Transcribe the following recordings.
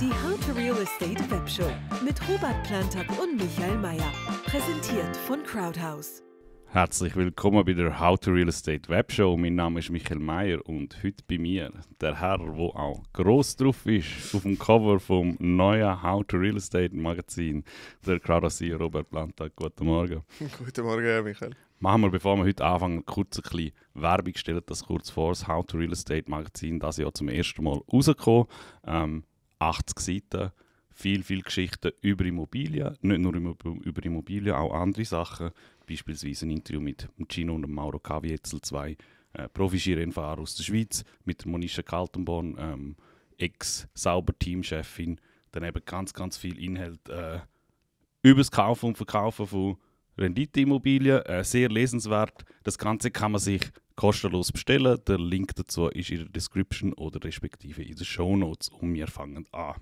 Die How to Real Estate Webshow mit Robert Plantag und Michael Mayer. Präsentiert von Crowdhouse. Herzlich willkommen bei der How to Real Estate Webshow. Mein Name ist Michael Mayer und heute bei mir der Herr, wo auch groß drauf ist auf dem Cover vom neuen How to Real Estate Magazin, der Crowdhouse e Robert Plantag. Guten Morgen. Guten Morgen, Michael. Machen wir, bevor wir heute anfangen, kurz ein bisschen Werbung stellen, das kurz vor das How to Real Estate Magazin, das ja zum ersten Mal rausgekommen. Ähm, 80 Seiten, viel, viel Geschichten über Immobilien, nicht nur über Immobilien, auch andere Sachen, beispielsweise ein Interview mit Gino und Mauro Kavietzel, zwei äh, profi aus der Schweiz, mit Monisha Kaltenborn, ähm, Ex-Sauber-Teamchefin, dann eben ganz, ganz viel Inhalt äh, über das Kaufen und Verkaufen von Renditeimmobilien, äh, sehr lesenswert. Das Ganze kann man sich kostenlos bestellen. Der Link dazu ist in der Description oder respektive in den Show Notes. Und wir fangen an.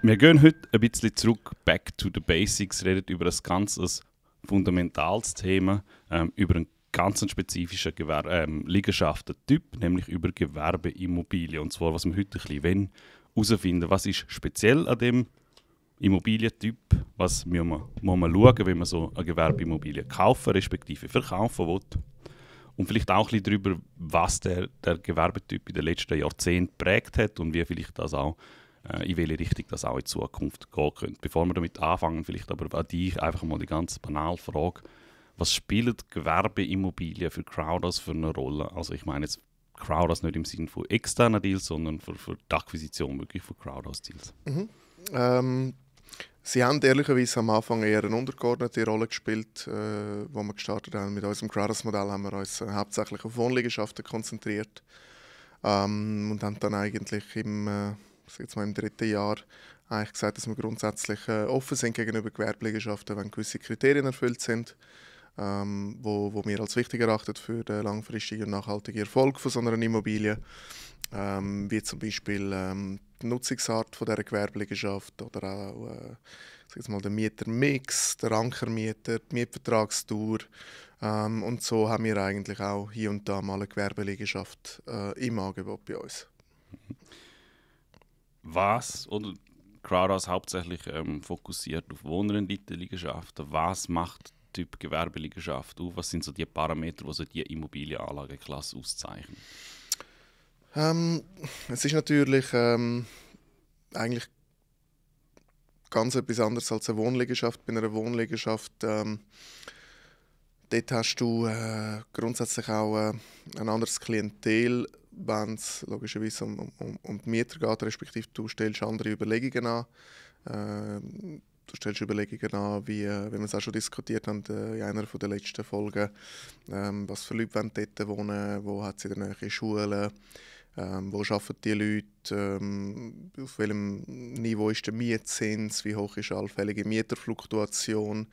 Wir gehen heute ein bisschen zurück, back to the basics, reden über ein ganz fundamentales Thema, ähm, über einen ganz spezifischen Gewer ähm, Liegenschaftentyp, nämlich über Gewerbeimmobilien. Und zwar, was wir heute ein bisschen herausfinden was ist speziell an dem Immobilientyp, was muss man, muss man schauen, wenn man so eine Gewerbeimmobilie kaufen respektive verkaufen will. Und vielleicht auch ein bisschen darüber, was der, der Gewerbetyp in den letzten Jahrzehnten prägt hat und wie vielleicht das auch, äh, in welche Richtung das auch in Zukunft gehen könnte. Bevor wir damit anfangen, vielleicht aber an dich einfach mal die ganz banale Frage, was spielen Gewerbeimmobilien für Crowders für eine Rolle? Also ich meine jetzt Crowders nicht im Sinne von externen Deals, sondern für, für die Akquisition wirklich von Crowders-Deals. Mhm. Ähm Sie haben ehrlicherweise am Anfang eher eine untergeordnete Rolle gespielt, äh, wo wir gestartet haben. Mit unserem Gratis-Modell haben wir uns äh, hauptsächlich auf Wohnliegenschaften konzentriert ähm, und haben dann eigentlich im, äh, jetzt mal im dritten Jahr eigentlich gesagt, dass wir grundsätzlich äh, offen sind gegenüber Gewerbliegenschaften, wenn gewisse Kriterien erfüllt sind, ähm, wo, wo wir als wichtig erachten für den langfristigen und nachhaltigen Erfolg von so einer Immobilie, ähm, wie zum Beispiel ähm, die Nutzungsart von dieser Gewerbeliegenschaft oder auch äh, jetzt mal, der Mietermix, der Ankermieter, die Mietvertragstour. Ähm, und so haben wir eigentlich auch hier und da mal eine Gewerbeliegenschaft äh, im Angebot bei uns. Was oder Crowdhouse hauptsächlich ähm, fokussiert auf Wohnrenditenliegenschaften. Was macht Typ Gewerbeliegenschaft auf? Was sind so die Parameter, die so die Immobilienanlageklasse auszeichnen? Ähm, es ist natürlich ähm, eigentlich ganz etwas anderes als eine Wohnliegenschaft. Bei einer Wohnliegenschaft ähm, dort hast du äh, grundsätzlich auch äh, ein anderes Klientel, wenn es logischerweise um, um, um die Mieter geht, respektive du stellst andere Überlegungen an. Äh, du stellst Überlegungen an, wie, äh, wie wir es auch schon diskutiert haben äh, in einer der letzten Folgen, ähm, was für Leute wollen dort wohnen, wo hat sie in der Nähe Schulen, ähm, wo arbeiten die Leute? Ähm, auf welchem Niveau ist der Mietzins? Wie hoch ist allfällige Mieterfluktuation?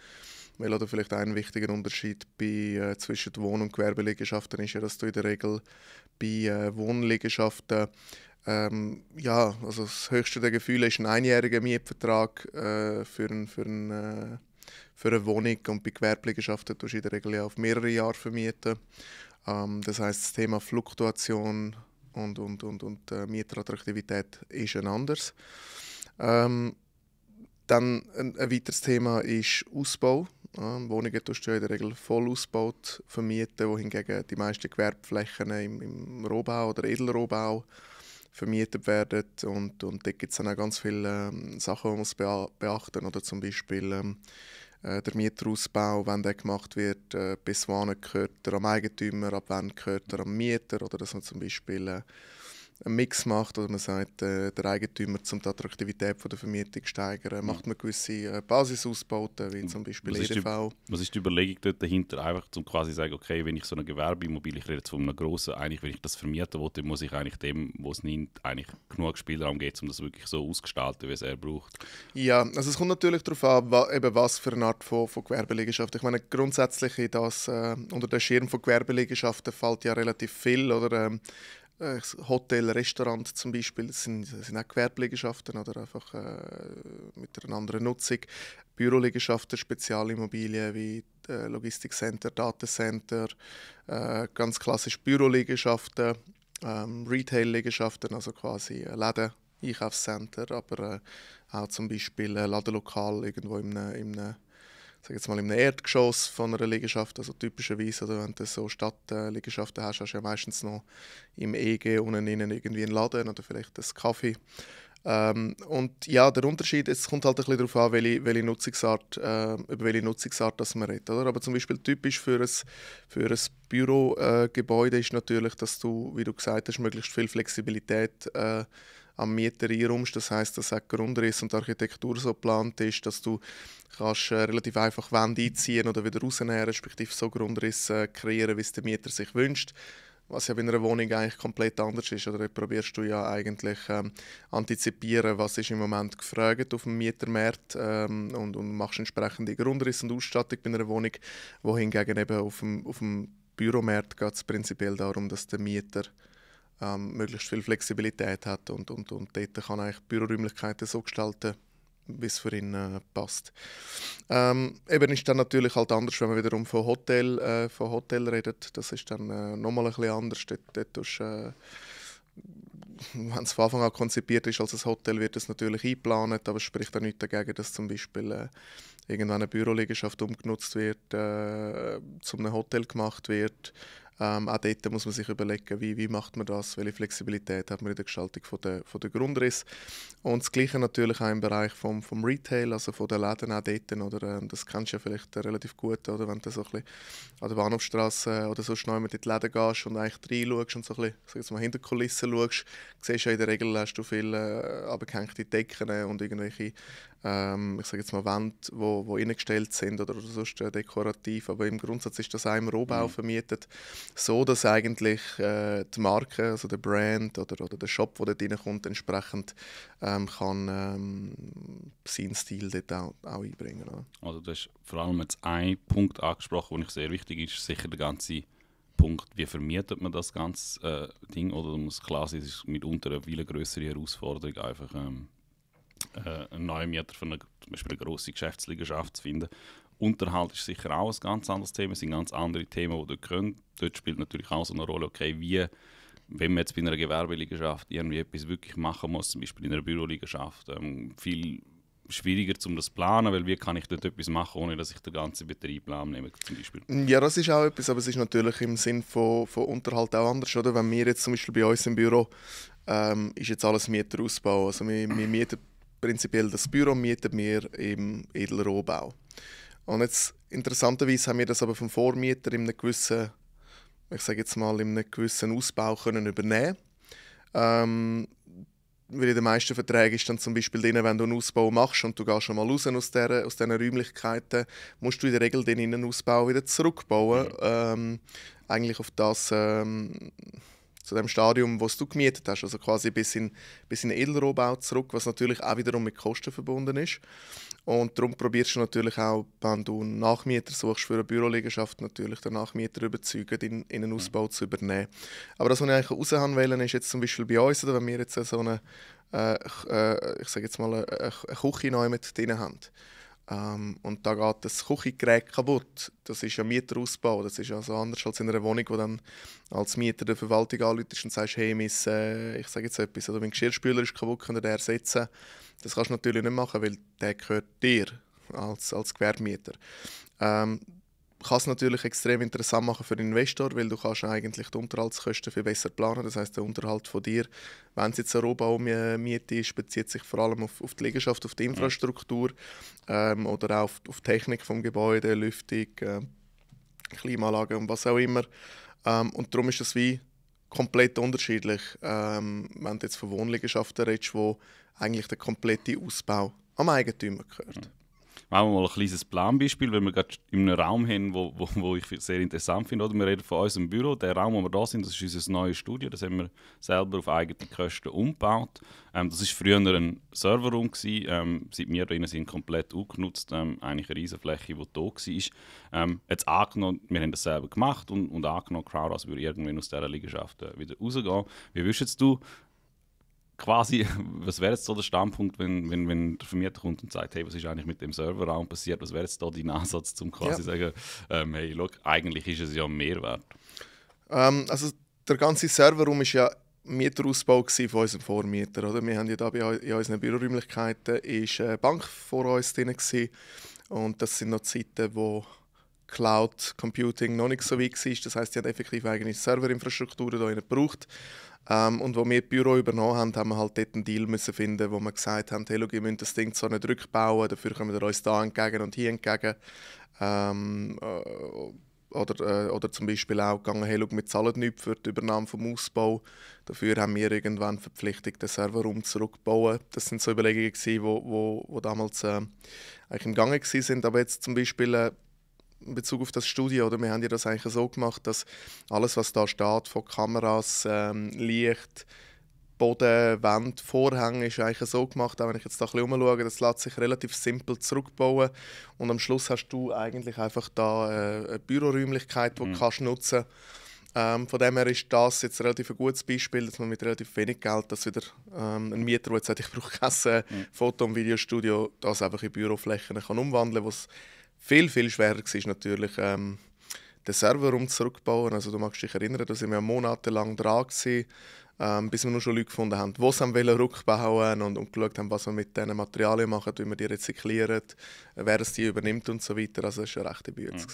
Weil oder vielleicht ein wichtiger Unterschied bei, äh, zwischen Wohn- und Gewerbeliegenschaften ist ja, dass du in der Regel bei äh, Wohnliegenschaften ähm, ja, also das höchste der Gefühle ist ein einjähriger Mietvertrag äh, für, ein, für, ein, äh, für eine Wohnung und bei Gewerbliegenschaften tust du in der Regel ja auf mehrere Jahre vermieten. Ähm, das heißt das Thema Fluktuation und, und, und, und äh, Mieterattraktivität ist ein anderes. Ähm, dann ein, ein, weiteres Thema ist Ausbau. Ähm, Wohnungen tust du in der Regel voll ausgebaut vermieten, wohingegen die meisten Gewerbeflächen im, im Rohbau oder Edelrohbau vermietet werden. Und, und dort gibt es dann auch ganz viele ähm, Sachen, die man beachten muss. Oder zum Beispiel ähm, äh, der Mieterausbau, wenn der gemacht wird, äh, bis wann gehört er am Eigentümer, ab wann gehört er am Mieter oder dass man zum Beispiel äh, einen Mix macht oder man sagt, äh, der Eigentümer um die Attraktivität von der Vermietung zu steigern, mhm. macht man gewisse äh, Basisausbauten, wie zum Beispiel was EDV. Ist die, e was ist die Überlegung dort dahinter? Einfach zum quasi sagen, okay, wenn ich so eine Gewerbeimmobilie, ich rede jetzt von einer grossen, eigentlich, wenn ich das vermieten will, dann muss ich eigentlich dem, wo es nimmt, eigentlich genug Spielraum geben, um das wirklich so ausgestalten, wie es er braucht. Ja, also es kommt natürlich darauf an, wa, eben was für eine Art von, von Gewerbeliegenschaft. Ich meine, grundsätzlich das, äh, unter den Schirm von Gewerbeliegenschaften fällt ja relativ viel, oder? Ähm, äh, Hotel, Restaurant zum Beispiel, das sind, das sind auch Gewerbliegenschaften oder einfach äh, mit einer anderen Nutzung. Büroliegenschaften, Spezialimmobilien wie äh, Logistikcenter, Datencenter, äh, ganz klassisch Büroliegenschaften, ähm, Retail-Liegenschaften, also quasi äh, Läden, Einkaufscenter, aber äh, auch zum Beispiel ein äh, Ladelokal irgendwo in einem, in einem sage jetzt mal, im Erdgeschoss von einer Liegenschaft, also typischerweise, oder wenn du so Stadtliegenschaften hast, hast du ja meistens noch im EG unten innen irgendwie einen Laden oder vielleicht einen Kaffee. Ähm, und ja, der Unterschied, es kommt halt ein bisschen darauf an, welche, welche Nutzungsart, äh, über welche Nutzungsart das man redet. Oder? Aber zum Beispiel typisch für ein, für ein Bürogebäude äh, ist natürlich, dass du, wie du gesagt hast, möglichst viel Flexibilität äh, am Mieter einräumst. Das heißt, dass auch Grundriss und Architektur so geplant ist, dass du kannst, äh, relativ einfach Wände einziehen oder wieder rausnehmen, respektive so Grundrisse äh, kreieren, wie es der Mieter sich wünscht was ja bei einer Wohnung eigentlich komplett anders ist. Oder probierst du ja eigentlich ähm, antizipieren, was ist im Moment gefragt auf dem Mietermarkt ähm, und, und machst entsprechende Grundrisse und Ausstattung bei einer Wohnung, wohingegen eben auf dem, auf dem Büromarkt geht es prinzipiell darum, dass der Mieter ähm, möglichst viel Flexibilität hat und, und, und dort kann eigentlich Büroräumlichkeiten so gestalten, wie es für ihn äh, passt. Ähm, eben ist dann natürlich halt anders, wenn man wiederum von Hotel, äh, von Hotel redet. Das ist dann äh, nochmal ein bisschen anders. Dort, dort ist, äh, wenn es von Anfang an konzipiert ist als ein Hotel, wird es natürlich eingeplant, aber es spricht auch nichts dagegen, dass zum Beispiel äh, irgendwann eine Büroliegenschaft umgenutzt wird, äh, zum einem Hotel gemacht wird, ähm, auch dort muss man sich überlegen, wie, wie macht man das, welche Flexibilität hat man in der Gestaltung von der, von der Grundriss. Und das Gleiche natürlich auch im Bereich vom, vom Retail, also von den Läden auch dort. Oder, ähm, das kennst du ja vielleicht relativ gut, oder, wenn du so ein bisschen an der Bahnhofstrasse oder so schnell mit in die Läden gehst und eigentlich reinschaust und so ein bisschen jetzt mal hinter die Kulissen schaust, siehst du ja in der Regel hast du viele äh, abgehängte Decken und irgendwelche ähm, ich sage jetzt mal Wände, wo, wo reingestellt sind oder, oder sonst äh, dekorativ, aber im Grundsatz ist das auch im Rohbau mhm. vermietet, so dass eigentlich äh, die Marke, also der Brand oder, oder der Shop, der dort reinkommt, entsprechend ähm, kann ähm, seinen Stil dort auch, auch einbringen. Oder? Also du hast vor allem jetzt einen Punkt angesprochen, der sehr wichtig ist, sicher der ganze Punkt, wie vermietet man das ganze äh, Ding? Oder muss klar sein, es ist mitunter eine viel größere Herausforderung, einfach ähm, äh, einen neuen Mieter für eine, zum Beispiel eine grosse Geschäftsliegenschaft zu finden. Unterhalt ist sicher auch ein ganz anderes Thema, es sind ganz andere Themen, die dort können. Dort spielt natürlich auch so eine Rolle, okay, wie, wenn man jetzt bei einer Gewerbeliegenschaft irgendwie etwas wirklich machen muss, zum Beispiel in einer Büroliegenschaft, ähm, viel schwieriger, um das zu planen, weil wie kann ich dort etwas machen, ohne dass ich den ganzen Betrieb lahmnehme, zum Beispiel? Ja, das ist auch etwas, aber es ist natürlich im Sinn von, von Unterhalt auch anders, oder? Wenn wir jetzt zum Beispiel bei uns im Büro ähm, ist jetzt alles Mieterausbau, also wir, wir mieten prinzipiell das Büro mieten wir im Edelrohbau. Und jetzt interessanterweise haben wir das aber vom Vormieter in einem gewissen, ich sage jetzt mal, in einem gewissen Ausbau können übernehmen. Ähm, weil in den meisten Verträgen ist dann zum Beispiel drin, wenn du einen Ausbau machst und du gehst schon mal raus aus, der, aus diesen Räumlichkeiten, musst du in der Regel den Innenausbau wieder zurückbauen. Mhm. Ähm, eigentlich auf das, ähm, zu dem Stadium, das du gemietet hast. Also quasi bis in, bis in Edelrohbau zurück, was natürlich auch wiederum mit Kosten verbunden ist. Und darum probierst du natürlich auch, wenn du einen Nachmieter suchst für eine Büroliegenschaft, natürlich den Nachmieter überzeugen, in, in einen mhm. Ausbau zu übernehmen. Aber das, was ich eigentlich raus will, ist jetzt zum Beispiel bei uns, oder wenn wir jetzt so eine, äh, äh ich sage jetzt mal, eine, eine Küche neu mit drin haben ähm, und da geht das Küchengerät kaputt. Das ist ja Mieterausbau. Das ist also anders als in einer Wohnung, wo dann als Mieter der Verwaltung anläutest und sagst, hey, mein, äh, ich sage jetzt etwas, oder mein Geschirrspüler ist kaputt, könnt ihr den ersetzen? Das kannst du natürlich nicht machen, weil der gehört dir als, als Gewerbmieter. Ähm, kann es natürlich extrem interessant machen für den Investor, weil du kannst eigentlich die Unterhaltskosten viel besser planen. Das heißt, der Unterhalt von dir, wenn es jetzt eine Rohbaumiete äh, ist, bezieht sich vor allem auf, auf die Liegenschaft, auf die Infrastruktur ähm, oder auch auf, auf, die Technik vom Gebäude, Lüftung, äh, Klimaanlage und was auch immer. Ähm, und darum ist das wie komplett unterschiedlich, ähm, wenn du jetzt von Wohnliegenschaften redest, wo eigentlich der komplette Ausbau am Eigentümer gehört machen wir mal ein kleines Planbeispiel, wenn wir gerade in einem Raum haben, wo, wo, wo ich sehr interessant finde. Oder wir reden von unserem Büro. Der Raum, wo wir da sind, das ist unser neues Studio. Das haben wir selber auf eigene Kosten umgebaut. Ähm, das war früher ein Serverraum. Ähm, seit wir drinnen sind, komplett ungenutzt. Ähm, eigentlich eine riesige Fläche, die da war. Ähm, jetzt angenommen, wir haben das selber gemacht und, und angenommen, Crowd, als würde irgendwann aus dieser Liegenschaft äh, wieder rausgehen. Wie wüsstest du quasi, was wäre jetzt so der Standpunkt, wenn, wenn, wenn der Vermieter kommt und sagt, hey, was ist eigentlich mit dem Serverraum passiert? Was wäre jetzt da dein Ansatz, um quasi zu ja. sagen, ähm, hey, look, eigentlich ist es ja mehr wert? Ähm, also der ganze Serverraum ist ja Mieterausbau von unserem Vormieter. Oder? Wir haben ja da bei, in unseren Büroräumlichkeiten ist eine äh, Bank vor uns drin und das sind noch Zeiten, wo Cloud Computing noch nicht so weit war. Das heißt, die hat effektiv eigene Serverinfrastrukturen da gebraucht. Ähm, und wo wir das Büro übernommen haben, haben wir halt dort einen Deal müssen finden, wo wir gesagt haben, hey, schau, ihr müsst das Ding so nicht rückbauen, dafür können wir uns da entgegen und hier entgegen. Ähm, äh, oder, äh, oder zum Beispiel auch gegangen, hey, schau, wir zahlen nichts für die Übernahme vom Ausbau. Dafür haben wir irgendwann verpflichtet, den Serverraum zurückzubauen. Das sind so Überlegungen, die wo, wo, wo damals äh, eigentlich im Gange waren. Aber jetzt zum Beispiel äh, in Bezug auf das Studio, oder? Wir haben ja das eigentlich so gemacht, dass alles, was da steht, von Kameras, ähm, Licht, Boden, Wände, Vorhänge, ist eigentlich so gemacht, auch wenn ich jetzt da ein bisschen umschaue, das lässt sich relativ simpel zurückbauen und am Schluss hast du eigentlich einfach da äh, eine Büroräumlichkeit, die mhm. du kannst nutzen ähm, von dem her ist das jetzt relativ ein gutes Beispiel, dass man mit relativ wenig Geld, dass wieder ähm, ein Mieter, der jetzt sagt, ich brauche kein äh, mhm. Foto- und Videostudio, das einfach in Büroflächen kann umwandeln kann, viel, viel schwerer war natürlich, ähm, den Server zurückbauen. Also du magst dich erinnern, da sind wir monatelang dran gewesen, ähm, bis wir noch schon Leute gefunden haben, die es haben rückbauen und, und geschaut haben, was wir mit diesen Materialien machen, wie wir die rezyklieren, wer es die übernimmt und so weiter. Also es war eine rechte Bühne. Mhm.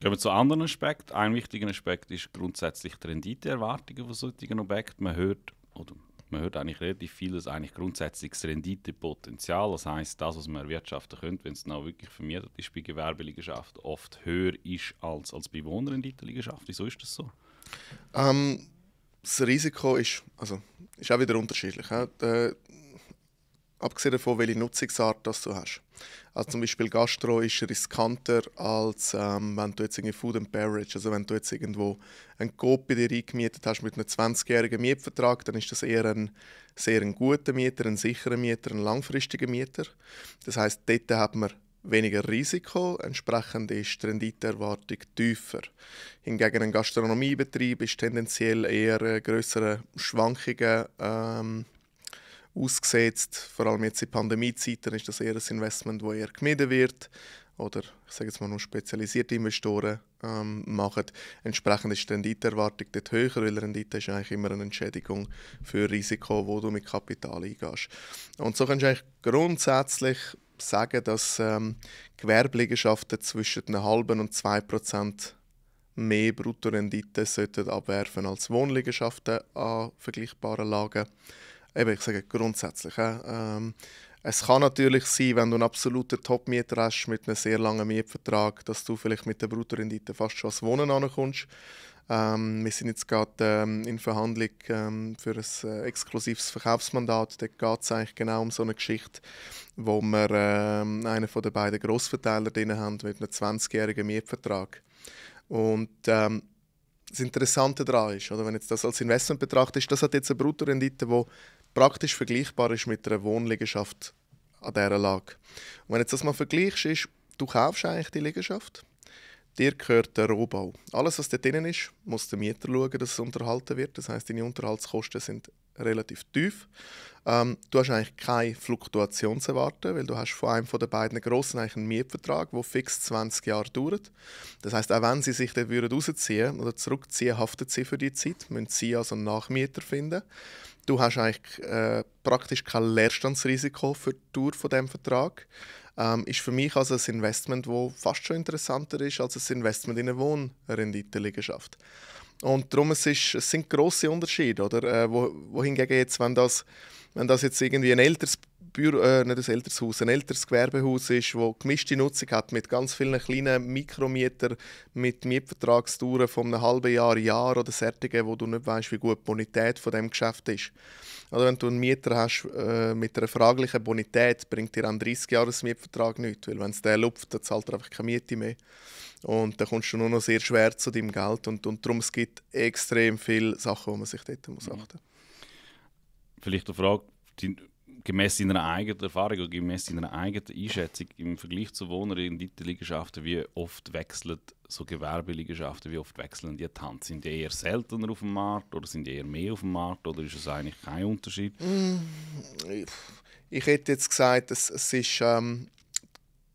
Gehen wir zu anderen Aspekten. Ein wichtiger Aspekt ist grundsätzlich die Renditeerwartungen von solchen Objekten. Man hört, oder man hört eigentlich relativ viel, dass eigentlich grundsätzlich das Renditepotenzial, das heißt das, was man erwirtschaften könnte, wenn es noch wirklich vermietet ist bei Gewerbeliegenschaft, oft höher ist als, als bei Wohnrenditeliegenschaft. Wieso ist das so? Ähm, das Risiko ist, also, ist auch wieder unterschiedlich. Äh, abgesehen davon, welche Nutzungsart das du hast. Also zum Beispiel Gastro ist riskanter als ähm, wenn du jetzt irgendwie Food and Beverage, also wenn du jetzt irgendwo einen Coop bei dir eingemietet hast mit einem 20-jährigen Mietvertrag, dann ist das eher ein sehr ein guter Mieter, ein sicherer Mieter, ein langfristiger Mieter. Das heißt, dort hat man weniger Risiko, entsprechend ist die Renditeerwartung tiefer. Hingegen ein Gastronomiebetrieb ist tendenziell eher größere Schwankungen ähm, ausgesetzt. Vor allem jetzt in Pandemiezeiten ist das eher ein Investment, das eher gemieden wird oder ich sage jetzt mal nur spezialisierte Investoren ähm, machen. Entsprechend ist die Renditeerwartung dort höher, weil Rendite ist eigentlich immer eine Entschädigung für Risiko, wo du mit Kapital eingehst. Und so kannst du eigentlich grundsätzlich sagen, dass ähm, Gewerbeliegenschaften zwischen einem halben und zwei Prozent mehr Bruttorendite sollten abwerfen als Wohnliegenschaften an vergleichbaren Lagen eben, ich sage grundsätzlich. Ähm, es kann natürlich sein, wenn du einen absoluten Top-Mieter hast mit einem sehr langen Mietvertrag, dass du vielleicht mit der Bruttorendite fast schon ans Wohnen ankommst. Ähm, wir sind jetzt gerade ähm, in Verhandlung ähm, für ein äh, exklusives Verkaufsmandat. Da geht es eigentlich genau um so eine Geschichte, wo wir ähm, einen von den beiden Grossverteiler drin haben mit einem 20-jährigen Mietvertrag. Und ähm, das Interessante daran ist, oder, wenn jetzt das als Investment betrachtet ist, das hat jetzt eine Bruttorendite, die praktisch vergleichbar ist mit einer Wohnliegenschaft an dieser Lage. Und wenn du das mal vergleichst, ist, du kaufst eigentlich die Liegenschaft, dir gehört der Rohbau. Alles, was da drin ist, muss der Mieter schauen, dass es unterhalten wird. Das heißt, deine Unterhaltskosten sind relativ tief. Ähm, du hast eigentlich keine Fluktuation zu erwarten, weil du hast von einem von den beiden Grossen eigentlich einen Mietvertrag, der fix 20 Jahre dauert. Das heißt, auch wenn sie sich dann rausziehen oder zurückziehen, haftet sie für die Zeit, müssen sie also einen Nachmieter finden. Du hast eigentlich äh, praktisch kein Leerstandsrisiko für die Tour von dem Vertrag. Ähm, ist für mich also ein Investment, wo fast schon interessanter ist als ein Investment in eine Wohnrendite-Liegenschaft. Und darum es ist, es sind große Unterschiede, oder? Äh, wo, wohingegen jetzt, wenn das, wenn das jetzt irgendwie ein älteres Büro, äh, nicht ein älteres Haus, ein älteres Gewerbehaus ist, das gemischte Nutzung hat mit ganz vielen kleinen Mikromietern, mit Mietvertragsdauern von einem halben Jahr, Jahr oder Sättigen, wo du nicht weißt, wie gut die Bonität von dem Geschäft ist. Oder wenn du einen Mieter hast äh, mit einer fraglichen Bonität, bringt dir an 30 Jahres Mietvertrag nichts, weil wenn es der lupft, dann zahlt er einfach keine Miete mehr. Und dann kommst du nur noch sehr schwer zu deinem Geld und, und darum es gibt extrem viele Sachen, die man sich dort muss mhm. achten muss. Vielleicht eine Frage, gemäß deiner eigenen Erfahrung und gemäß deiner eigenen Einschätzung im Vergleich zu Wohnraumrenditenliegenschaften, wie oft wechseln so Gewerbeliegenschaften, wie oft wechseln die Hand? Sind die eher seltener auf dem Markt oder sind die eher mehr auf dem Markt oder ist es eigentlich kein Unterschied? Ich hätte jetzt gesagt, es, es ist ähm,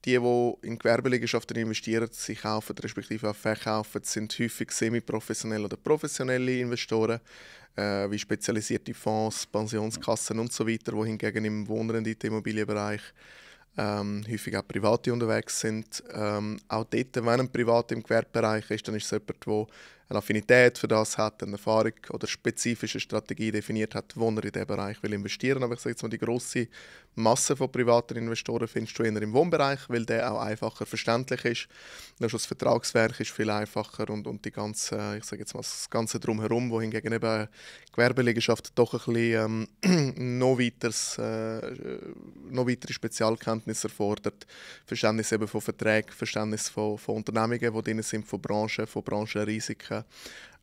die, die in Gewerbeliegenschaften investieren, sie kaufen respektive auch verkaufen, sind häufig semi-professionelle oder professionelle Investoren äh, wie spezialisierte Fonds, Pensionskassen und so weiter, wo hingegen im Wohnrendite-Immobilienbereich ähm, häufig auch Private unterwegs sind. Ähm, auch dort, wenn ein Privat im Gewerbebereich ist, dann ist es jemand, der eine Affinität für das hat, eine Erfahrung oder spezifische Strategie definiert hat, wo er in diesem Bereich will investieren. Aber ich sage jetzt mal, die grosse Masse von privaten Investoren findest du eher im Wohnbereich, weil der auch einfacher verständlich ist. Nur schon das Vertragswerk ist viel einfacher und, und die ganze, ich sage jetzt mal, das ganze Drumherum, wo hingegen eben Gewerbeliegenschaft doch ein bisschen ähm, noch, weiteres, äh, noch weitere Spezialkenntnisse erfordert. Verständnis eben von Verträgen, Verständnis von, von Unternehmungen, die drin sind, von Branchen, von Branchenrisiken, machen.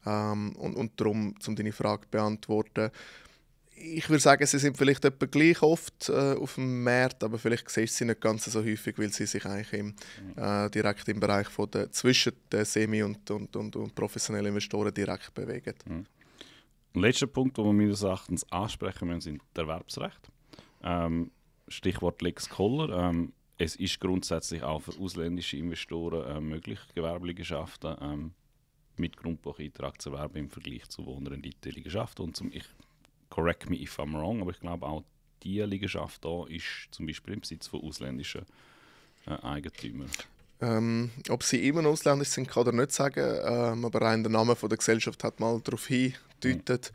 Ähm, und, und darum, um deine Frage zu beantworten, ich würde sagen, sie sind vielleicht etwa gleich oft äh, auf dem Markt, aber vielleicht siehst du sie nicht ganz so häufig, weil sie sich eigentlich im, äh, direkt im Bereich von der, zwischen den Semi- und, und, und, und professionellen Investoren direkt bewegen. Mhm. Ein letzter Punkt, den wir meines Erachtens ansprechen müssen, sind das Erwerbsrecht. Ähm, Stichwort Lex Koller. Ähm, es ist grundsätzlich auch für ausländische Investoren äh, möglich, gewerbliche Geschäfte ähm, mit Grundbucheintrag zu erwerben im Vergleich zu wohnrendite Liegenschaften. Und zum, ich correct me if I'm wrong, aber ich glaube auch die Liegenschaft da ist zum Beispiel im Besitz von ausländischen äh, Eigentümern. Ähm, ob sie immer ausländisch sind, kann ich nicht sagen, ähm, aber rein der Name von der Gesellschaft hat mal darauf hingedeutet.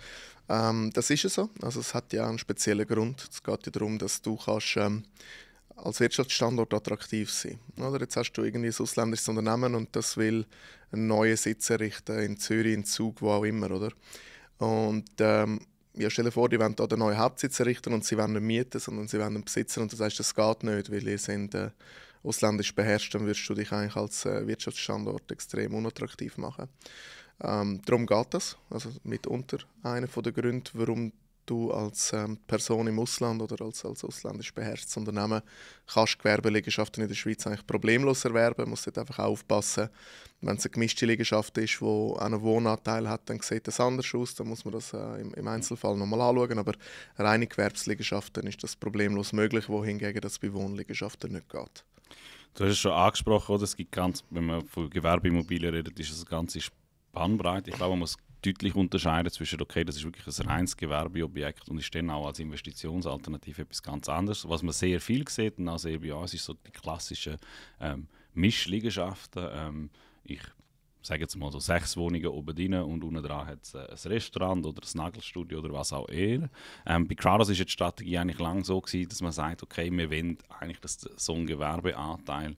Mhm. Ähm, das ist es so. Also es hat ja einen speziellen Grund. Es geht ja darum, dass du kannst ähm, als Wirtschaftsstandort attraktiv sein. Oder jetzt hast du irgendwie ein ausländisches Unternehmen und das will einen neuen Sitz errichten in Zürich, in Zug, wo auch immer. Oder? Und ähm, ja, stell dir vor, die wollen hier den neuen Hauptsitz errichten und sie wollen nicht mieten, sondern sie wollen besitzen und du sagst, das geht nicht, weil sie sind äh, ausländisch beherrscht, dann würdest du dich eigentlich als äh, Wirtschaftsstandort extrem unattraktiv machen. Ähm, darum geht das. Also mitunter einer der Gründe, warum du als ähm, Person im Ausland oder als, als ausländisch beherrschtes Unternehmen kannst Gewerbeliegenschaften in der Schweiz eigentlich problemlos erwerben. Du musst dort einfach aufpassen. Wenn es eine gemischte Liegenschaft ist, die einen Wohnanteil hat, dann sieht das anders aus. Dann muss man das äh, im, im Einzelfall nochmal anschauen. Aber reine Gewerbsliegenschaften ist das problemlos möglich, wohingegen das bei Wohnliegenschaften nicht geht. Du hast es schon angesprochen, oder? es gibt ganz, wenn man von Gewerbeimmobilien redet, ist es eine ganze Spannbreite. Ich glaube, man muss deutlich unterscheiden zwischen, okay, das ist wirklich ein reines Gewerbeobjekt und ist dann auch als Investitionsalternative etwas ganz anderes. Was man sehr viel sieht und auch sehr bei uns ist so die klassischen ähm, Mischliegenschaften. Ähm, ich sage jetzt mal so sechs Wohnungen oben drin und unten dran hat es äh, ein Restaurant oder ein Nagelstudio oder was auch eher. Ähm, bei Crowdhouse war die Strategie eigentlich lange so, gewesen, dass man sagt, okay, wir wollen eigentlich, dass so ein Gewerbeanteil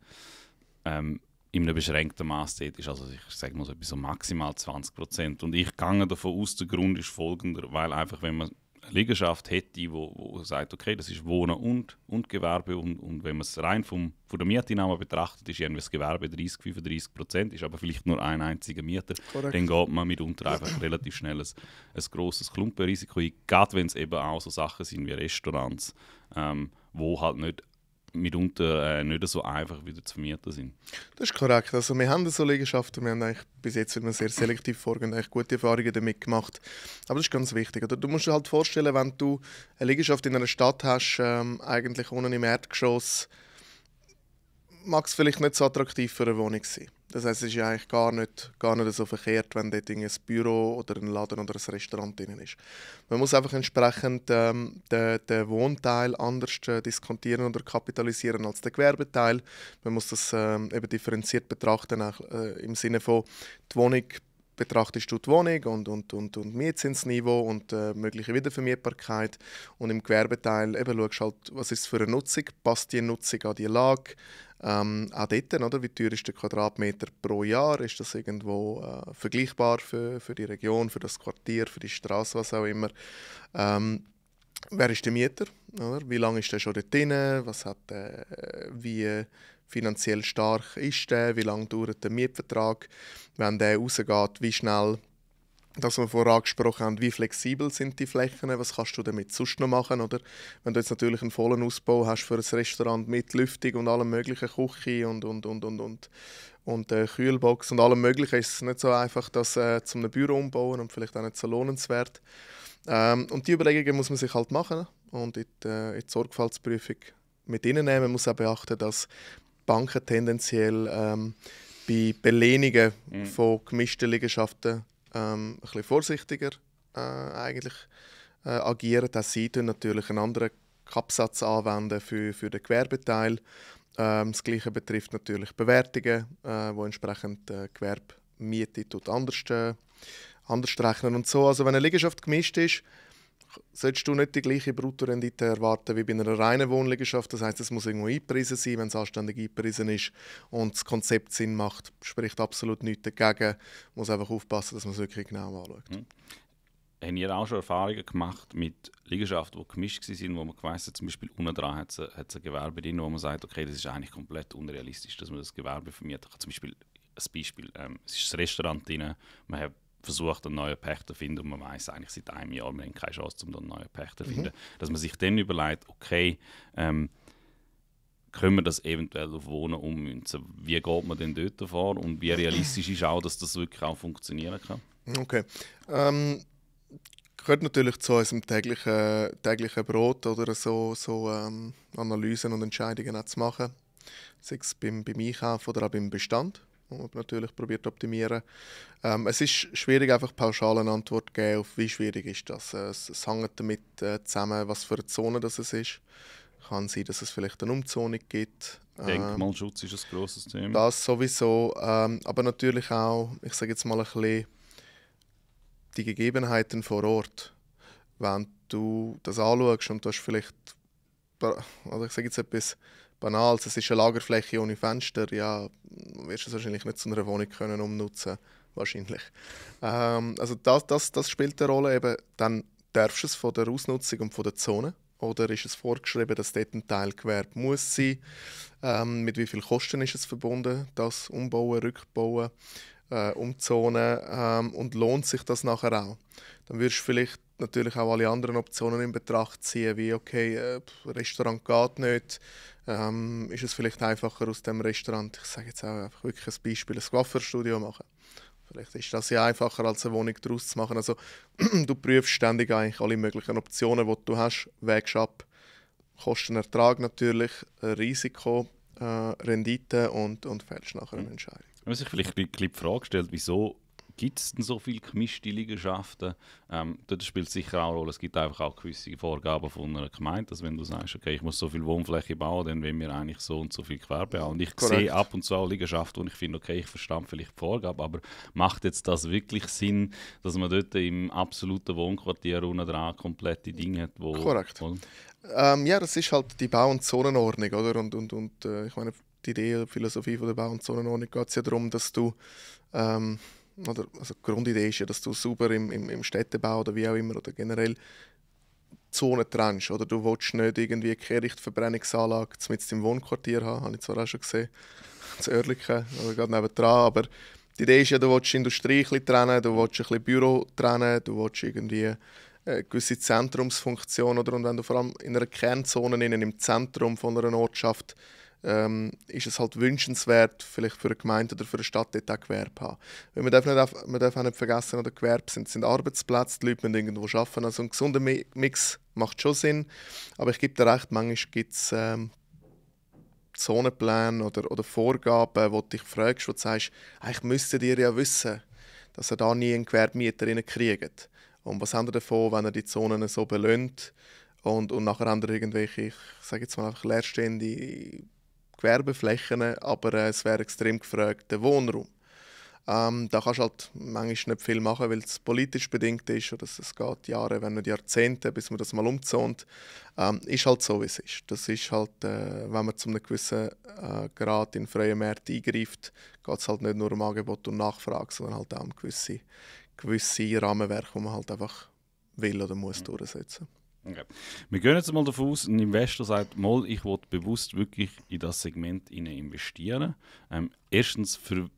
ähm, in einem beschränkten Maß dort ist. Also ich sage mal so so maximal 20 Prozent. Und ich gehe davon aus, der Grund ist folgender, weil einfach, wenn man eine Liegenschaft hätte, wo, wo sagt, okay, das ist Wohnen und, und Gewerbe und, und wenn man es rein vom, von der Mieteinnahme betrachtet, ist irgendwie das Gewerbe 30, 35 Prozent, ist aber vielleicht nur ein einziger Mieter, Correct. dann geht man mitunter einfach relativ schnell ein, ein grosses Klumpenrisiko ein, gerade wenn es eben auch so Sachen sind wie Restaurants, ähm, wo halt nicht mitunter äh, nicht so einfach wieder zu vermieten sind. Das ist korrekt. Also wir haben so Liegenschaften, wir haben eigentlich bis jetzt, wenn wir sehr selektiv vorgehen, eigentlich gute Erfahrungen damit gemacht. Aber das ist ganz wichtig. Oder? Du musst dir halt vorstellen, wenn du eine Liegenschaft in einer Stadt hast, ähm, eigentlich ohne im Erdgeschoss, mag es vielleicht nicht so attraktiv für eine Wohnung sein. Das heißt, es ist ja eigentlich gar nicht, gar nicht so verkehrt, wenn dort ein Büro oder ein Laden oder ein Restaurant drin ist. Man muss einfach entsprechend ähm, den, den, Wohnteil anders äh, diskontieren oder kapitalisieren als den Gewerbeteil. Man muss das ähm, eben differenziert betrachten, auch, äh, im Sinne von, die Wohnung betrachtest du die Wohnung und, und, und, und Mietzinsniveau und äh, mögliche Wiedervermietbarkeit. Und im Gewerbeteil eben schaust halt, was ist für eine Nutzung, passt die Nutzung an die Lage, ähm, auch dort, oder, wie teuer ist der Quadratmeter pro Jahr? Ist das irgendwo äh, vergleichbar für, für die Region, für das Quartier, für die Straße, was auch immer? Ähm, wer ist der Mieter? Oder? Wie lange ist der schon dort drin? Was hat der, äh, wie finanziell stark ist der? Wie lange dauert der Mietvertrag? Wenn der rausgeht, wie schnell dass wir vorher angesprochen haben, wie flexibel sind die Flächen, was kannst du damit sonst noch machen, oder? Wenn du jetzt natürlich einen vollen Ausbau hast für ein Restaurant mit Lüftung und allem möglichen, Küche und, und, und, und, und, und äh, Kühlbox und allem möglichen, ist es nicht so einfach, das äh, einem Büro umbauen und vielleicht auch nicht so lohnenswert. Ähm, und die Überlegungen muss man sich halt machen und in die, äh, in die Sorgfaltsprüfung mit reinnehmen. Man muss auch beachten, dass Banken tendenziell ähm, bei Belehnungen mhm. von gemischten Liegenschaften ähm, ein bisschen vorsichtiger äh, eigentlich, äh, agieren. Auch sie tun natürlich einen anderen Absatz anwenden für, für den Gewerbeteil. Ähm, das Gleiche betrifft natürlich Bewertungen, äh, wo entsprechend äh, Gewerbmiete anders, äh, anders rechnen und so. Also wenn eine Liegenschaft gemischt ist, solltest du nicht die gleiche Bruttorendite erwarten wie bei einer reinen Wohnliegenschaft. Das heißt, es muss irgendwo eingepriesen sein, wenn es anständig eingepriesen ist und das Konzept Sinn macht. Spricht absolut nichts dagegen. Muss einfach aufpassen, dass man es wirklich genau anschaut. Mhm. Haben ihr auch schon Erfahrungen gemacht mit Liegenschaften, die gemischt waren, wo man gewusst hat, zum Beispiel unten dran hat es ein Gewerbe drin, wo man sagt, okay, das ist eigentlich komplett unrealistisch, dass man das Gewerbe vermietet. Zum Beispiel, ein Beispiel, ähm, es ist ein Restaurant drin, man hat versucht, einen neuen Pächter zu finden und man weiß eigentlich seit einem Jahr, man hat keine Chance, um einen neuen Pächter zu mhm. finden, mhm. dass man sich dann überlegt, okay, ähm, können wir das eventuell auf Wohnen ummünzen? Wie geht man denn dort vor und wie realistisch ist auch, dass das wirklich auch funktionieren kann? Okay. Ähm, gehört natürlich zu unserem täglichen, täglichen Brot oder so, so ähm, Analysen und Entscheidungen auch zu machen, sei es beim, beim Einkauf oder auch beim Bestand wo man natürlich probiert optimieren. Ähm, es ist schwierig, einfach pauschal eine Antwort zu geben, auf wie schwierig ist das. Äh, es, es hängt damit äh, zusammen, was für eine Zone das es ist. Kann sein, dass es vielleicht eine Umzonung gibt. Ähm, Denkmalschutz ist ein grosses Thema. Das sowieso, ähm, aber natürlich auch, ich sage jetzt mal ein bisschen, die Gegebenheiten vor Ort. Wenn du das anschaust und du hast vielleicht, also ich sage jetzt etwas Banales, es ist eine Lagerfläche ohne Fenster, ja, wirst du es wahrscheinlich nicht zu einer Wohnung können umnutzen wahrscheinlich. Ähm, also das, das, das spielt eine Rolle. Eben, dann darfst du es von der Ausnutzung und von der Zone oder ist es vorgeschrieben, dass dort ein Teilgewerbe muss sein? Ähm, mit wie vielen Kosten ist es verbunden, das Umbauen, Rückbauen, äh, Umzonen ähm, und lohnt sich das nachher auch? Dann wirst du vielleicht natürlich auch alle anderen Optionen in Betracht ziehen, wie okay, äh, Restaurant geht nicht, ähm, ist es vielleicht einfacher aus dem Restaurant, ich sage jetzt auch einfach wirklich ein Beispiel, ein Coiffeurstudio machen. Vielleicht ist das ja einfacher, als eine Wohnung daraus zu machen. Also du prüfst ständig eigentlich alle möglichen Optionen, die du hast, wägst ab. Kostenertrag natürlich, äh, Risiko, äh, Rendite und, und fällst nachher eine mhm. Entscheidung. Wenn Man sich vielleicht die Frage stellt, wieso gibt es denn so viele gemischte Liegenschaften? Ähm, dort spielt es sicher auch eine Rolle, es gibt einfach auch gewisse Vorgaben von einer Gemeinde, dass wenn du sagst, okay, ich muss so viel Wohnfläche bauen, dann wollen wir eigentlich so und so viel Gewerbe haben. Und ich Correct. sehe ab und zu auch Liegenschaften, wo ich finde, okay, ich verstand vielleicht die Vorgabe, aber macht jetzt das wirklich Sinn, dass man dort im absoluten Wohnquartier unten dran komplette Dinge hat, wo... Korrekt. Ähm, ja, das ist halt die Bau- und Zonenordnung, oder? Und, und, und äh, ich meine, die Idee, die Philosophie von der Bau- und Zonenordnung geht es ja darum, dass du... Ähm, oder, also die Grundidee ist ja, dass du super im, im, im Städtebau oder wie auch immer oder generell Zonen trennst. Oder du willst nicht irgendwie eine Kehrichtverbrennungsanlage mit im Wohnquartier haben, habe ich zwar auch schon gesehen, zu Örliken oder gerade nebenan, aber die Idee ist ja, du willst die Industrie ein bisschen trennen, du willst ein bisschen Büro trennen, du willst irgendwie eine gewisse Zentrumsfunktion oder und wenn du vor allem in einer Kernzone innen im Zentrum von einer Ortschaft ähm, ist es halt wünschenswert, vielleicht für eine Gemeinde oder für eine Stadt dort auch Gewerbe haben. Weil man, darf nicht, man darf auch nicht vergessen, dass Gewerbe sind, sind Arbeitsplätze, die Leute müssen irgendwo arbeiten. Also ein gesunder Mix macht schon Sinn, aber ich gebe dir recht, manchmal gibt es ähm, Zonenpläne oder, oder Vorgaben, wo du dich fragst, wo du sagst, eigentlich müsstet ihr ja wissen, dass ihr da nie einen Gewerbmieter kriegt. Und was haben ihr davon, wenn ihr die Zonen so belöhnt und, und nachher haben irgendwelche, ich sage jetzt mal einfach leerstehende Gewerbeflächen, aber äh, es wäre extrem gefragt der Wohnraum. Ähm, da kannst du halt manchmal nicht viel machen, weil es politisch bedingt ist oder es geht Jahre, wenn nicht Jahrzehnte, bis man das mal umzont. Ähm, ist halt so, wie es ist. Das ist halt, äh, wenn man zu einem gewissen äh, Grad in freie Märkte eingreift, geht es halt nicht nur um Angebot und Nachfrage, sondern halt auch um gewisse, gewisse Rahmenwerke, die man halt einfach will oder muss mhm. durchsetzen muss. Okay. Wir gehen jetzt mal davon aus, ein Investor sagt, mal, ich will bewusst wirklich in das Segment investieren. Ähm, erstens, für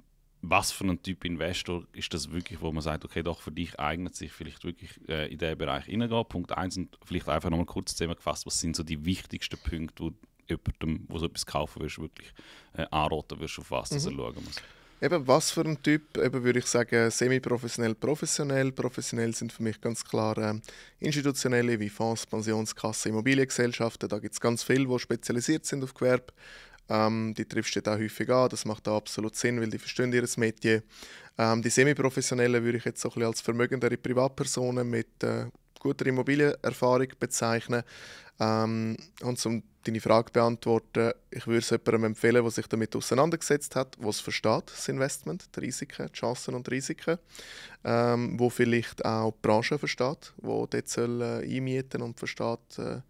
was für einen Typ Investor ist das wirklich, wo man sagt, okay, doch, für dich eignet sich vielleicht wirklich äh, in diesen Bereich hineingehen. Punkt eins und vielleicht einfach nochmal kurz zusammengefasst, was sind so die wichtigsten Punkte, wo jemandem, der so etwas kaufen willst, wirklich äh, anraten willst, auf was mhm. er schauen muss. Eben, was für ein Typ? Eben würde ich sagen, semi-professionell, professionell. Professionell sind für mich ganz klar äh, institutionelle wie Fonds, Pensionskassen, Immobiliengesellschaften. Da gibt es ganz viele, die spezialisiert sind auf Gewerbe. Ähm, die triffst du da häufig an. Das macht da absolut Sinn, weil die verstehen ihr Medien. Ähm, die Semi-Professionellen würde ich jetzt so ein bisschen als vermögendere Privatpersonen mit äh, guter Immobilienerfahrung bezeichnen. Ähm, und zum deine Frage beantworten, ich würde es jemandem empfehlen, der sich damit auseinandergesetzt hat, was versteht, das Investment, die Risiken, die Chancen und Risiken, ähm, wo vielleicht auch die Branche versteht, die dort soll, äh, einmieten und versteht, äh,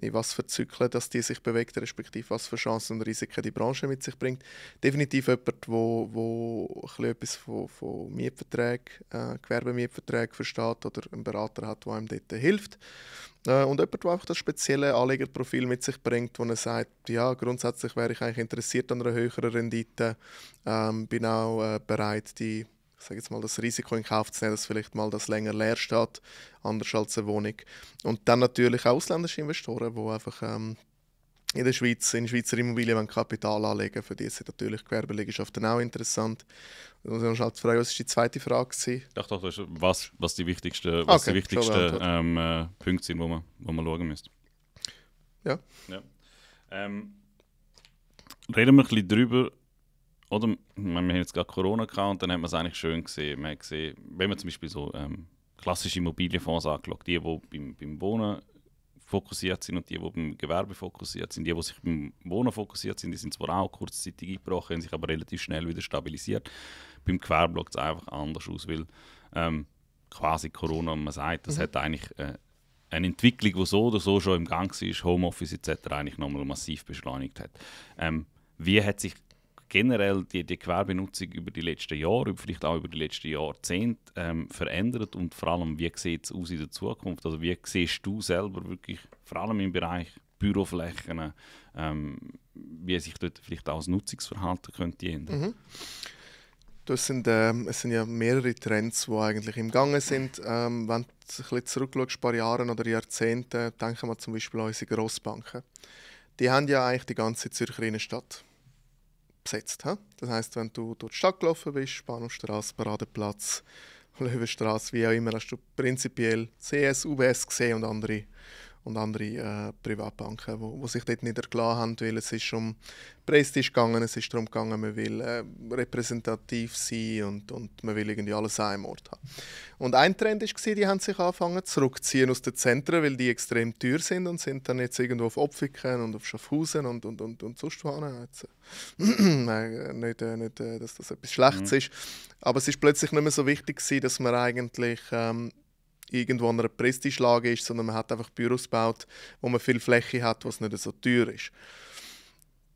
in was für Zyklen dass die sich bewegt, respektive was für Chancen und Risiken die Branche mit sich bringt. Definitiv jemand, der wo, wo ein etwas von, von Mietverträgen, äh, Gewerbemietverträgen versteht oder einen Berater hat, der einem dort hilft. Äh, und jemand, der auch das spezielle Anlegerprofil mit sich bringt, wo er sagt, ja, grundsätzlich wäre ich eigentlich interessiert an einer höheren Rendite, ähm, bin auch äh, bereit, die ich sage jetzt mal, das Risiko in Kauf zu nehmen, dass vielleicht mal das länger leer steht, anders als eine Wohnung. Und dann natürlich auch ausländische Investoren, die einfach ähm, in der Schweiz, in Schweizer Immobilien Kapital anlegen Für die sind natürlich Gewerbeliegenschaften auch interessant. Und dann halt die was war die zweite Frage? Ich dachte, das ist, was, was die wichtigsten, okay, die wichtigsten ähm, äh, Punkte sind, die man, wo man schauen müsste. Ja. ja. Ähm, reden wir ein bisschen darüber, oder, wir haben jetzt gerade Corona gehabt und dann hat man es eigentlich schön gesehen. Man hat gesehen, wenn man zum Beispiel so ähm, klassische Immobilienfonds anschaut, die, die beim, beim Wohnen fokussiert sind und die, die beim Gewerbe fokussiert sind, die, die sich beim Wohnen fokussiert sind, die sind zwar auch kurzzeitig eingebrochen, haben sich aber relativ schnell wieder stabilisiert. Beim Gewerbe schaut es einfach anders aus, weil ähm, quasi Corona, man sagt, das mhm. hat eigentlich äh, eine Entwicklung, die so oder so schon im Gang war, Homeoffice etc., eigentlich nochmal massiv beschleunigt hat. Ähm, wie hat sich generell die, die Querbenutzung über die letzten Jahre, vielleicht auch über die letzten Jahrzehnte ähm, verändert und vor allem, wie sieht es aus in der Zukunft? Also wie siehst du selber wirklich, vor allem im Bereich Büroflächen, ähm, wie sich dort vielleicht auch das Nutzungsverhalten könnte ändern mhm. Das sind, ähm, es sind ja mehrere Trends, die eigentlich im Gange sind. Ähm, wenn du ein bisschen zurückschaust, ein paar Jahre oder Jahrzehnte, denken wir zum Beispiel an unsere Grossbanken. Die haben ja eigentlich die ganze Zürcher Innenstadt besetzt. He? Das heißt, wenn du durch die Stadt gelaufen bist, Spanungsstraße, Paradeplatz, Löwenstraße, wie auch immer, hast du prinzipiell CS, UBS gesehen und andere und andere äh, Privatbanken, wo, wo sich dort niedergelassen haben, weil es ist um Prestige gegangen, es ist darum gegangen, man will äh, repräsentativ sein und, und man will irgendwie alles an einem Ort haben. Und ein Trend war, die haben sich angefangen zurückziehen aus den Zentren, weil die extrem teuer sind und sind dann jetzt irgendwo auf Opfiken und auf Schaffhausen und, und, und, und sonst wo äh, Nein, äh, nicht, äh, nicht äh, dass das etwas Schlechtes mhm. ist, aber es ist plötzlich nicht mehr so wichtig gewesen, dass man eigentlich ähm, irgendwo an einer Prestigelage ist, sondern man hat einfach Büros gebaut, wo man viel Fläche hat, was nicht so teuer ist.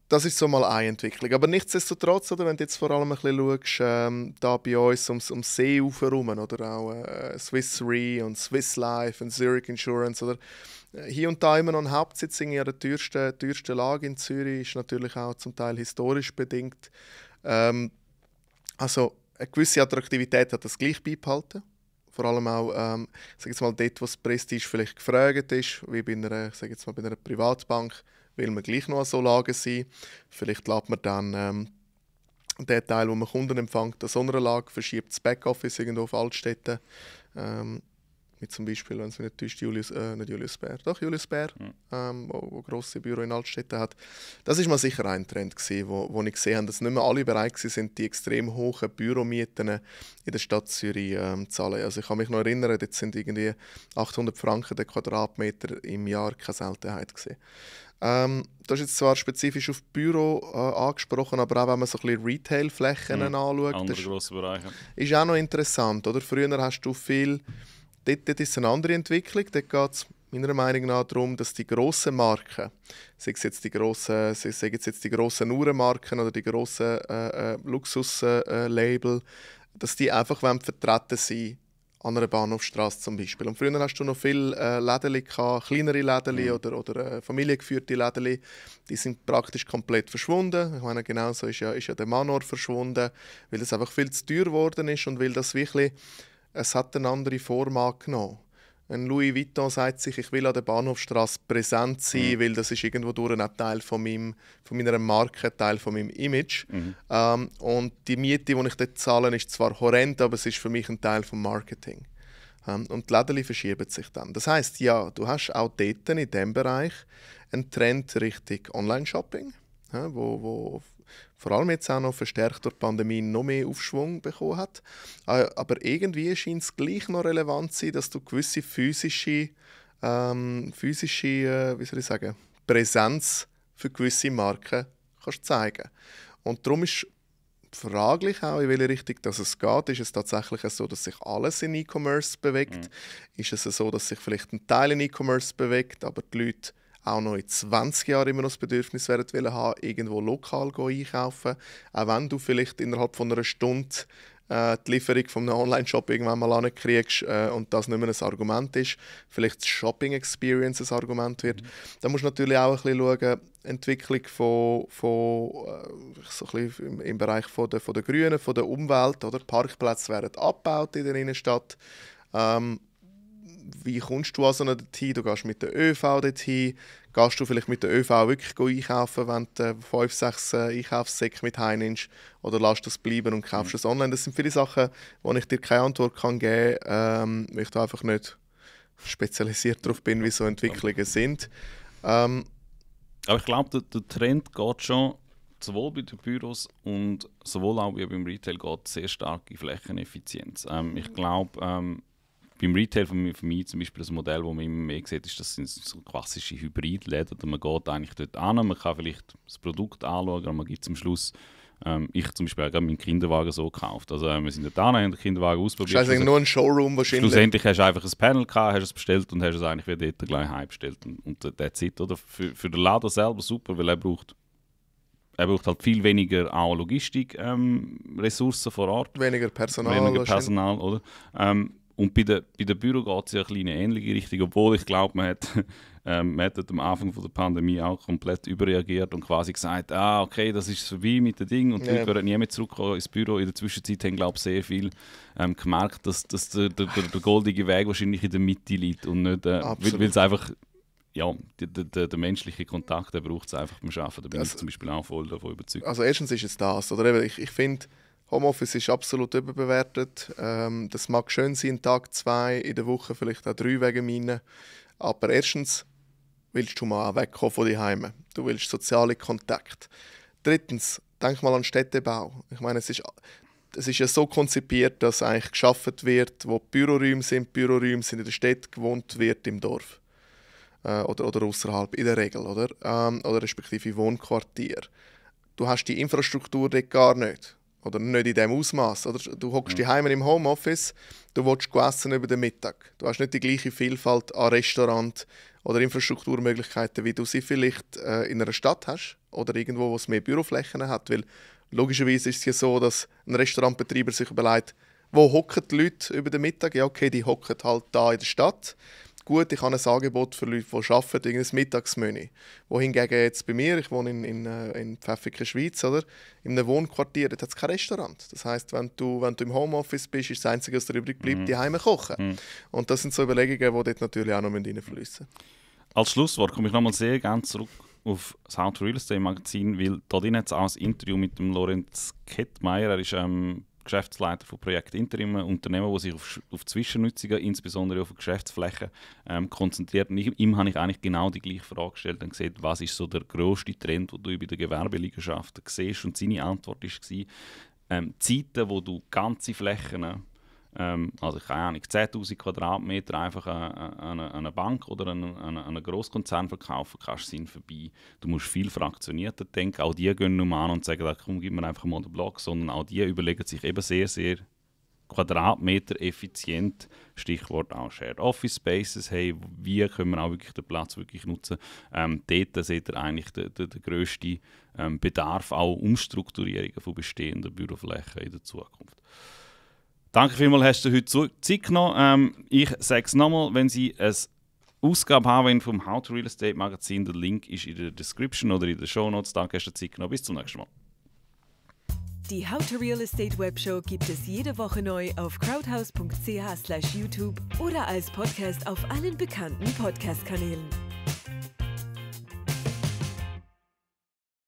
Das ist so mal eine Entwicklung. Aber nichtsdestotrotz, oder, wenn du jetzt vor allem ein bisschen schaust, ähm, da bei uns ums, ums Seeufer herum, oder auch äh, Swiss Re und Swiss Life und Zurich Insurance, oder äh, hier und da immer noch ein Hauptsitz in ihrer teuersten, teuersten Lage in Zürich, ist natürlich auch zum Teil historisch bedingt. Ähm, also eine gewisse Attraktivität hat das gleich beibehalten vor allem auch ähm, sag jetzt mal, dort, wo das Prestige vielleicht gefragt ist, wie bei einer, sag jetzt mal, bei einer Privatbank, will man gleich noch an so Lage sein. Vielleicht lädt man dann ähm, den Teil, wo man Kunden empfängt, an so einer Lage, verschiebt das Backoffice irgendwo auf Altstädte. Ähm, wie zum Beispiel, wenn es nicht täuscht, Julius, äh, nicht Julius Bär, doch Julius Bär, mhm. ähm, wo, wo grosse Büro in Altstädten hat. Das ist mal sicher ein Trend gewesen, wo, wo ich gesehen habe, dass nicht mehr alle bereit sind, die extrem hohen Büromieten in der Stadt Zürich ähm, zu zahlen. Also ich kann mich noch erinnern, jetzt sind irgendwie 800 Franken der Quadratmeter im Jahr keine Seltenheit gesehen. Ähm, das ist jetzt zwar spezifisch auf Büro äh, angesprochen, aber auch wenn man so ein bisschen Retail-Flächen mhm. anschaut, Andere das ist, ist auch noch interessant. Oder? Früher hast du viel Dort, dort ist eine andere Entwicklung. Dort geht es meiner Meinung nach darum, dass die grossen Marken, sei es jetzt die grossen, sei jetzt die grossen Uhrenmarken oder die grossen äh, äh, Luxuslabel, äh, äh dass die einfach vertreten sind an einer Bahnhofstrasse zum Beispiel. Und früher hast du noch viele äh, Läden, kleinere Läden mhm. oder, oder äh, familiengeführte Läden, die sind praktisch komplett verschwunden. Ich meine, genauso ist ja, ist ja der Manor verschwunden, weil das einfach viel zu teuer geworden ist und weil das wirklich es hat eine andere Form angenommen. Ein Louis Vuitton sagt sich, ich will an der Bahnhofstrasse präsent sein, mhm. weil das ist irgendwo durch ein Teil von, meinem, von meiner Marke, Teil von meinem Image. Mhm. Ähm, und die Miete, die ich dort zahle, ist zwar horrend, aber es ist für mich ein Teil vom Marketing. Ähm, und die Läden verschieben sich dann. Das heißt, ja, du hast auch dort in diesem Bereich einen Trend Richtung Online-Shopping, ja, wo, wo vor allem jetzt auch noch verstärkt durch die Pandemie noch mehr Aufschwung bekommen hat. Äh, aber irgendwie scheint es gleich noch relevant zu sein, dass du gewisse physische, ähm, physische äh, wie soll ich sagen, Präsenz für gewisse Marken kannst zeigen Und darum ist fraglich auch, in welche Richtung das es geht. Ist es tatsächlich so, dass sich alles in E-Commerce bewegt? Mhm. Ist es so, dass sich vielleicht ein Teil in E-Commerce bewegt, aber die Leute auch noch in 20 Jahren immer noch das Bedürfnis werden haben, irgendwo lokal einkaufen. Auch wenn du vielleicht innerhalb von einer Stunde äh, die Lieferung von einem Online-Shop irgendwann mal ankriegst äh, und das nicht mehr ein Argument ist, vielleicht die Shopping-Experience ein Argument wird. Mhm. Da musst du natürlich auch ein bisschen schauen, Entwicklung von, von äh, so ein bisschen im, im Bereich von der, von der Grünen, von der Umwelt, oder? Parkplätze werden abgebaut in der Innenstadt. Ähm, wie kommst du an so eine dorthin? Du gehst mit der ÖV dorthin. Gehst du vielleicht mit der ÖV wirklich einkaufen, wenn du fünf, sechs äh, Einkaufssäcke mit heimnimmst? Oder lässt das bleiben und kaufst mhm. es online? Das sind viele Sachen, wo ich dir keine Antwort kann geben kann, ähm, weil ich da einfach nicht spezialisiert darauf bin, wie so Entwicklungen sind. Ähm, Aber ich glaube, der, der, Trend geht schon sowohl bei den Büros und sowohl auch wie beim Retail geht sehr stark in Flächeneffizienz. Ähm, ich glaube, ähm, beim Retail von, von mir zum Beispiel das Modell, das man immer mehr sieht, ist, das sind so klassische Hybridläden. Man geht eigentlich dort an, man kann vielleicht das Produkt anschauen, aber man gibt zum Schluss ähm, ich zum Beispiel habe meinen Kinderwagen so gekauft. Also äh, wir sind dort da haben den Kinderwagen ausprobiert. Das ist eigentlich nur ein Showroom wahrscheinlich. Schlussendlich hast du einfach ein Panel gehabt, hast es bestellt und hast es eigentlich wieder dort gleich heimbestellt. Und, und äh, that's it, oder? Für, für den Laden selber super, weil er braucht er braucht halt viel weniger auch Logistik, ähm, Ressourcen vor Ort. Weniger Personal. Weniger Personal, oder? Ähm, und bei den bei der Büro geht es ja ein in eine ähnliche Richtung, obwohl ich glaube, man hat, ähm, man hat am Anfang von der Pandemie auch komplett überreagiert und quasi gesagt, ah, okay, das ist so vorbei mit dem Ding und die ja. Leute werden nie mehr zurückkommen ins Büro. In der Zwischenzeit haben, glaube ich, sehr viel ähm, gemerkt, dass, dass der, der, der, goldige Weg wahrscheinlich in der Mitte liegt und nicht, äh, weil es einfach ja, der, menschliche Kontakt, der braucht es einfach beim Arbeiten. Da bin also, ich zum Beispiel auch voll davon überzeugt. Also erstens ist es das, oder ich, ich finde, Homeoffice ist absolut überbewertet. Ähm, das mag schön sein, Tag zwei, in der Woche vielleicht auch drei wegen meinen. Aber erstens willst du mal wegkommen von daheim. Du willst soziale Kontakt. Drittens, denk mal an Städtebau. Ich meine, es ist, es ist ja so konzipiert, dass eigentlich geschaffen wird, wo Büroräume sind. Büroräume sind in der Stadt, gewohnt wird im Dorf. Äh, oder, oder außerhalb, in der Regel. Oder, ähm, oder respektive Wohnquartier. Du hast die Infrastruktur dort gar nicht oder nicht in dem Ausmaß. Du hockst mhm. heim im Homeoffice, du willst essen über den Mittag. Du hast nicht die gleiche Vielfalt an Restaurant oder Infrastrukturmöglichkeiten, wie du sie vielleicht äh, in einer Stadt hast oder irgendwo, wo es mehr Büroflächen hat. Weil logischerweise ist es ja so, dass ein Restaurantbetreiber sich überlegt, wo hocken die Leute über den Mittag? Ja, okay, die hocken halt da in der Stadt gut, ich habe ein Angebot für Leute, die arbeiten, irgendein Mittagsmenü. Wohingegen jetzt bei mir, ich wohne in, in, äh, in Pfäffiken, Schweiz, oder? in einem Wohnquartier, da hat es kein Restaurant. Das heisst, wenn du, wenn du im Homeoffice bist, ist das Einzige, was dir übrig bleibt, mhm. die mhm. kochen. Mhm. Und das sind so Überlegungen, die dort natürlich auch noch reinfließen müssen. Als Schlusswort komme ich nochmal sehr gerne zurück auf das How to Real Estate Magazin, weil da drin hat es auch ein Interview mit dem Lorenz Kettmeier. Er ist ähm, Geschäftsleiter von Projekt Interim, Unternehmen, die sich auf, auf Zwischennutzungen, insbesondere auf Geschäftsflächen, ähm, konzentriert. Und ich, ihm habe ich eigentlich genau die gleiche Frage gestellt und gesagt, was ist so der grösste Trend, den du bei den Gewerbeliegenschaften siehst? Und seine Antwort war, ähm, Zeiten, wo du ganze Flächen ähm, also keine Ahnung, 10.000 Quadratmeter einfach an, an, eine Bank oder an, an, einen Grosskonzern verkaufen kannst, sind vorbei. Du musst viel fraktionierter denken. Auch die gehen nur an und sagen, komm, gib mir einfach mal den Block, sondern auch die überlegen sich eben sehr, sehr Quadratmeter effizient, Stichwort auch Shared Office Spaces, hey, wie können wir auch wirklich den Platz wirklich nutzen. Ähm, dort seht ihr eigentlich den, den, den grössten ähm, Bedarf, auch Umstrukturierungen von bestehenden Büroflächen in der Zukunft. Danke vielmals, hast du heute Zeit genommen. Ähm, ich sage es nochmal, wenn Sie eine Ausgabe haben vom How to Real Estate Magazin, der Link ist in der Description oder in den Show Notes. Danke, hast du Zeit genommen. Bis zum nächsten Mal. Die How to Real Estate Webshow gibt es jede Woche neu auf crowdhouse.ch/youtube oder als Podcast auf allen bekannten Podcast-Kanälen.